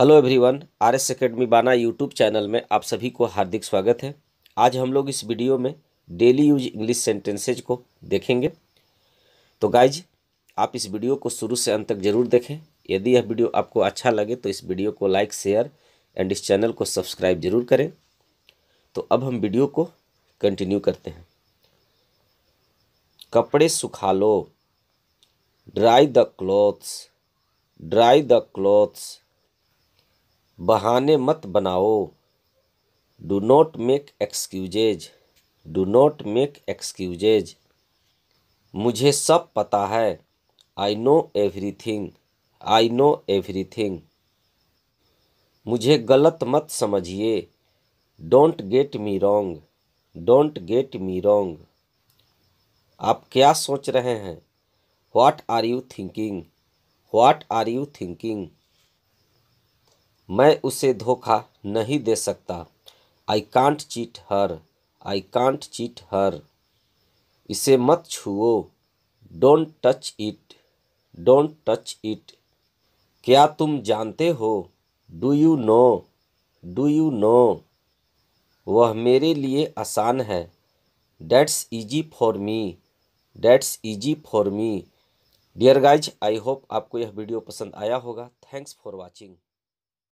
hello everyone RS academy बाना YouTube channel में आप सभी को हार्दिक स्वागत है आज हम लोग इस वीडियो में डेली यूज इंग्लिश सेंटेंसेज को देखेंगे तो गाइज आप इस वीडियो को शुरू से अंत तक जरूर देखें यदि यह वीडियो आपको अच्छा लगे तो इस वीडियो को लाइक शेयर एंड इस चैनल को सब्सक्राइब जरूर करें तो अब हम वीडियो को कंटिन्यू करते हैं कपड़े सुखा लो dry the clothes dry the clothes बहाने मत बनाओ do not make excuses do not make excuses मुझे सब पता है I know everything I know everything मुझे गलत मत समझिए don't get me wrong don't get me wrong आप क्या सोच रहे हैं what are you thinking what are you thinking मैं उसे धोखा नहीं दे सकता I can't cheat her I can't cheat हर इसे मत छुओ don't touch it don't touch it क्या तुम जानते हो do you know do you know वह मेरे लिए आसान है that's easy for me that's easy for me dear guys I hope आपको यह वीडियो पसंद आया होगा थैंक्स फॉर वॉचिंग